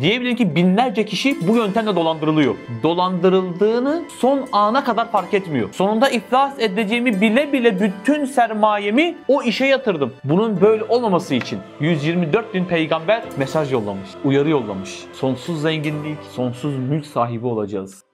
Diyebilirim ki binlerce kişi bu yöntemle dolandırılıyor. Dolandırıldığını son ana kadar fark etmiyor. Sonunda iflas edeceğimi bile bile bütün sermayemi o işe yatırdım. Bunun böyle olmaması için 124 bin peygamber mesaj yollamış, uyarı yollamış. Sonsuz zenginlik, sonsuz mülk sahibi olacağız.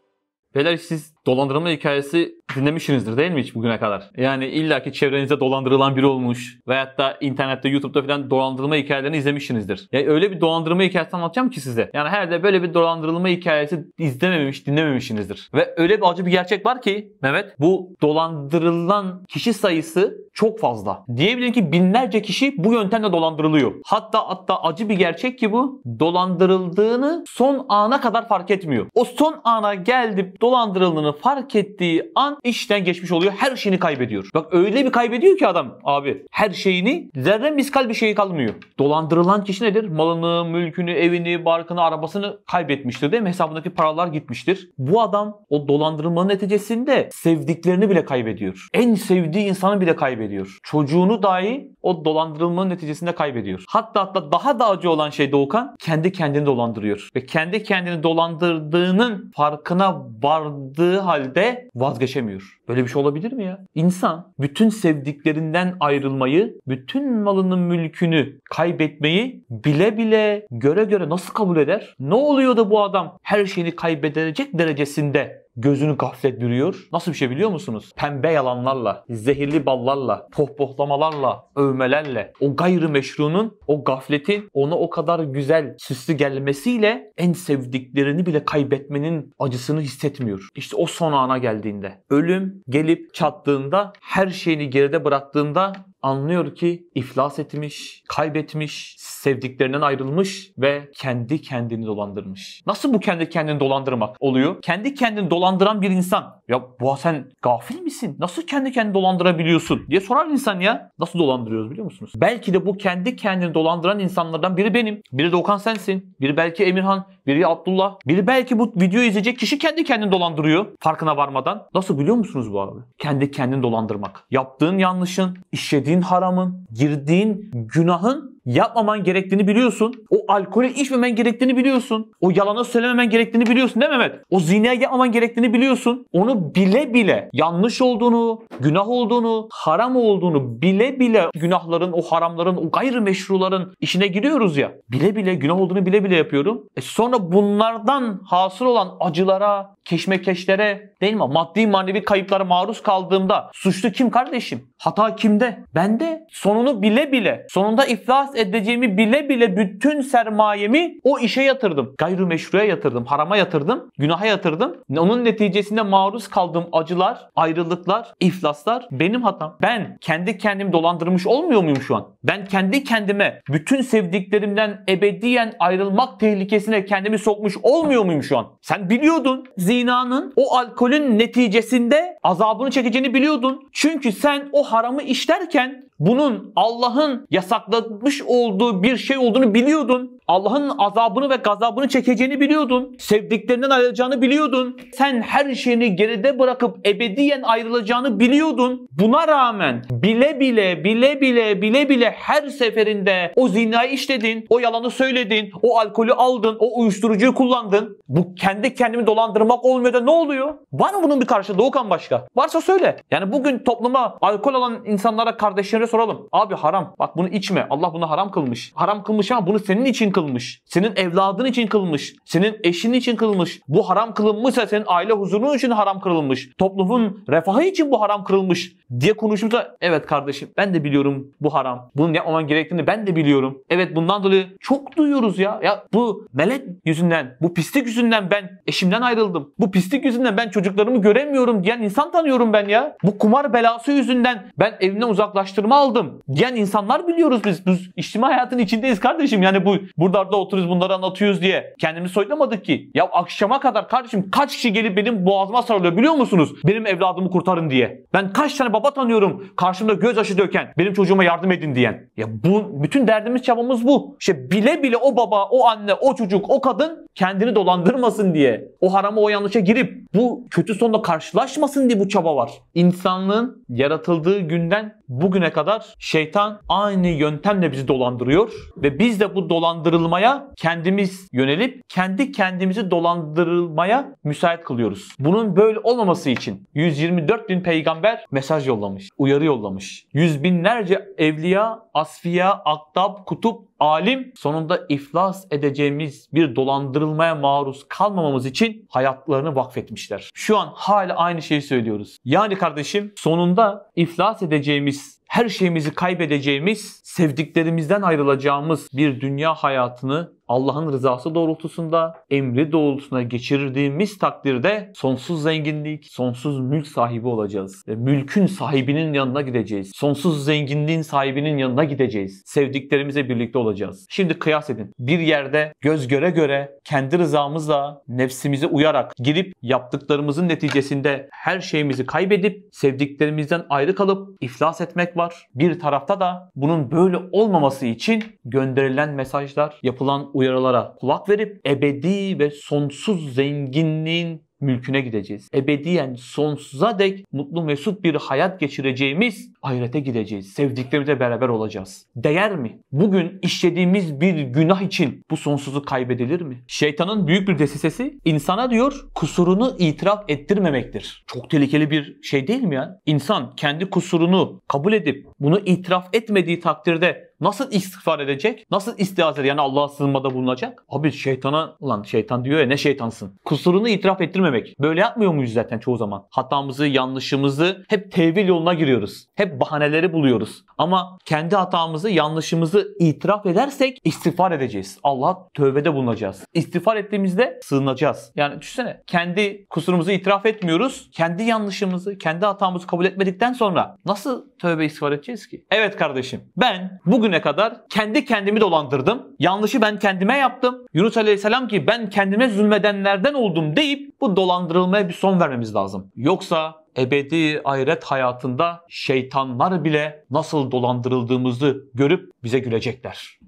Beyler siz dolandırma hikayesi dinlemişsinizdir değil mi hiç bugüne kadar? Yani illaki çevrenizde dolandırılan biri olmuş veyahut da internette, YouTube'da falan dolandırılma hikayelerini izlemişsinizdir. Yani öyle bir dolandırılma hikayesi anlatacağım ki size. Yani herhalde böyle bir dolandırılma hikayesi izlememiş, dinlememişsinizdir. Ve öyle bir acı bir gerçek var ki Mehmet bu dolandırılan kişi sayısı çok fazla. Diyebilirim ki binlerce kişi bu yöntemle dolandırılıyor. Hatta hatta acı bir gerçek ki bu dolandırıldığını son ana kadar fark etmiyor. O son ana geldi dolandırıldığını fark ettiği an işten geçmiş oluyor. Her şeyini kaybediyor. Bak öyle bir kaybediyor ki adam abi. Her şeyini zerre miskal bir şey kalmıyor. Dolandırılan kişi nedir? Malını, mülkünü, evini, barkını, arabasını kaybetmiştir değil mi? Hesabındaki paralar gitmiştir. Bu adam o dolandırılmanın neticesinde sevdiklerini bile kaybediyor. En sevdiği insanı bile kaybediyor. Çocuğunu dahi o dolandırılmanın neticesinde kaybediyor. Hatta hatta daha da acı olan şey Doğukan kendi kendini dolandırıyor. Ve kendi kendini dolandırdığının farkına vardığı halde vazgeçemiyor. Böyle bir şey olabilir mi ya? İnsan bütün sevdiklerinden ayrılmayı, bütün malının mülkünü kaybetmeyi bile bile göre göre nasıl kabul eder? Ne oluyor da bu adam her şeyini kaybedecek derecesinde gözünü gaflet bürüyor. Nasıl bir şey biliyor musunuz? Pembe yalanlarla, zehirli ballarla, pohpohlamalarla, övmelerle o gayrı gayrimeşrunun, o gafletin ona o kadar güzel süslü gelmesiyle en sevdiklerini bile kaybetmenin acısını hissetmiyor. İşte o son ana geldiğinde. Ölüm gelip çattığında, her şeyini geride bıraktığında anlıyor ki iflas etmiş, kaybetmiş, sevdiklerinden ayrılmış ve kendi kendini dolandırmış. Nasıl bu kendi kendini dolandırmak oluyor? Kendi kendini dolandıran bir insan ya bu sen gafil misin? Nasıl kendi kendini dolandırabiliyorsun? diye sorar insan ya. Nasıl dolandırıyoruz biliyor musunuz? Belki de bu kendi kendini dolandıran insanlardan biri benim. Biri de Okan sensin. Biri belki Emirhan. Biri Abdullah. Biri belki bu videoyu izleyecek kişi kendi kendini dolandırıyor. Farkına varmadan. Nasıl biliyor musunuz bu abi? Kendi kendini dolandırmak. Yaptığın yanlışın, işlediğin haramın, girdiğin günahın yapmaman gerektiğini biliyorsun. O alkolü içmemen gerektiğini biliyorsun. O yalanı söylememen gerektiğini biliyorsun değil mi Mehmet? O zinaya yapmaman gerektiğini biliyorsun. Onu bile bile yanlış olduğunu, günah olduğunu, haram olduğunu bile bile günahların, o haramların, o gayrimeşruların işine giriyoruz ya. Bile bile günah olduğunu bile bile yapıyorum. E sonra bunlardan hasıl olan acılara, keşmekeşlere değil mi? Maddi manevi kayıplara maruz kaldığımda suçlu kim kardeşim? Hata kimde? Bende. Sonunu bile bile, sonunda iflas edeceğimi bile bile bütün sermayemi o işe yatırdım. Gayrimeşruya yatırdım, harama yatırdım, günaha yatırdım. Onun neticesinde maruz kaldığım acılar, ayrılıklar, iflaslar benim hatam. Ben kendi kendimi dolandırmış olmuyor muyum şu an? Ben kendi kendime bütün sevdiklerimden ebediyen ayrılmak tehlikesine kendimi sokmuş olmuyor muyum şu an? Sen biliyordun zinanın o alkolün neticesinde azabını çekeceğini biliyordun. Çünkü sen o haramı işlerken bunun Allah'ın yasaklatmış olduğu bir şey olduğunu biliyordun. Allah'ın azabını ve gazabını çekeceğini biliyordun. Sevdiklerinden ayrılacağını biliyordun. Sen her şeyini geride bırakıp ebediyen ayrılacağını biliyordun. Buna rağmen bile bile bile bile bile bile her seferinde o zinayı işledin, o yalanı söyledin, o alkolü aldın, o uyuşturucuyu kullandın. Bu kendi kendimi dolandırmak olmuyor da ne oluyor? Var mı bunun bir karşılığı Okan başka? Varsa söyle. Yani bugün topluma alkol alan insanlara kardeşlerine soralım. Abi haram. Bak bunu içme. Allah bunu haram kılmış. Haram kılmış ama bunu senin için kılmış kılmış. Senin evladın için kılmış. Senin eşin için kılmış. Bu haram kılınmışsa senin aile huzurun için haram kılınmış. Toplumun refahı için bu haram kılınmış diye konuştuğumuzda evet kardeşim ben de biliyorum bu haram. Bunun yapmaman gerektiğini ben de biliyorum. Evet bundan dolayı çok duyuyoruz ya. Ya bu melek yüzünden, bu pislik yüzünden ben eşimden ayrıldım. Bu pislik yüzünden ben çocuklarımı göremiyorum diyen insan tanıyorum ben ya. Bu kumar belası yüzünden ben evimden uzaklaştırma aldım diyen insanlar biliyoruz biz. Biz içtima hayatın içindeyiz kardeşim. Yani bu burada da oturuyoruz bunları anlatıyoruz diye. Kendimizi soyulamadık ki. Ya akşama kadar kardeşim kaç kişi gelip benim boğazıma sarılıyor biliyor musunuz? Benim evladımı kurtarın diye. Ben kaç tane baba tanıyorum. Karşımda gözyaşı döken, benim çocuğuma yardım edin diyen. Ya bu bütün derdimiz çabamız bu. İşte bile bile o baba, o anne, o çocuk, o kadın kendini dolandırmasın diye. O harama o yanlışa girip bu kötü sonla karşılaşmasın diye bu çaba var. İnsanlığın yaratıldığı günden bugüne kadar şeytan aynı yöntemle bizi dolandırıyor ve biz de bu dolandırılmaya kendimiz yönelip kendi kendimizi dolandırılmaya müsait kılıyoruz. Bunun böyle olmaması için 124 bin peygamber mesaj yollamış, uyarı yollamış. Yüz binlerce evliya, asfiya, aktab, kutup alim sonunda iflas edeceğimiz bir dolandırılmaya maruz kalmamamız için hayatlarını vakfetmişler. Şu an hala aynı şeyi söylüyoruz. Yani kardeşim sonunda iflas edeceğimiz her şeyimizi kaybedeceğimiz, sevdiklerimizden ayrılacağımız bir dünya hayatını Allah'ın rızası doğrultusunda, emri doğrultusuna geçirdiğimiz takdirde sonsuz zenginlik, sonsuz mülk sahibi olacağız. Ve mülkün sahibinin yanına gideceğiz. Sonsuz zenginliğin sahibinin yanına gideceğiz. Sevdiklerimize birlikte olacağız. Şimdi kıyas edin. Bir yerde göz göre göre kendi rızamızla nefsimize uyarak girip yaptıklarımızın neticesinde her şeyimizi kaybedip sevdiklerimizden ayrı kalıp iflas etmek var. Bir tarafta da bunun böyle olmaması için gönderilen mesajlar, yapılan uyarılara kulak verip ebedi ve sonsuz zenginliğin mülküne gideceğiz. Ebediyen sonsuza dek mutlu mesut bir hayat geçireceğimiz ahirete gideceğiz. Sevdiklerimizle beraber olacağız. Değer mi? Bugün işlediğimiz bir günah için bu sonsuzu kaybedilir mi? Şeytanın büyük bir desisesi insana diyor kusurunu itiraf ettirmemektir. Çok tehlikeli bir şey değil mi ya? İnsan kendi kusurunu kabul edip bunu itiraf etmediği takdirde Nasıl istiğfar edecek? Nasıl istiazede yani Allah'a sığınmada bulunacak? Abi şeytana lan şeytan diyor ya ne şeytansın. Kusurunu itiraf ettirmemek. Böyle yapmıyor muyuz zaten çoğu zaman? Hatamızı, yanlışımızı hep tevil yoluna giriyoruz. Hep bahaneleri buluyoruz. Ama kendi hatamızı, yanlışımızı itiraf edersek istiğfar edeceğiz. Allah tövbede bulunacağız. İstiğfar ettiğimizde sığınacağız. Yani düşünsene kendi kusurumuzu itiraf etmiyoruz. Kendi yanlışımızı, kendi hatamızı kabul etmedikten sonra nasıl tövbe istiğfar edeceğiz ki? Evet kardeşim ben bugün bugüne kadar kendi kendimi dolandırdım. Yanlışı ben kendime yaptım. Yunus Aleyhisselam ki ben kendime zulmedenlerden oldum deyip bu dolandırılmaya bir son vermemiz lazım. Yoksa ebedi ahiret hayatında şeytanlar bile nasıl dolandırıldığımızı görüp bize gülecekler.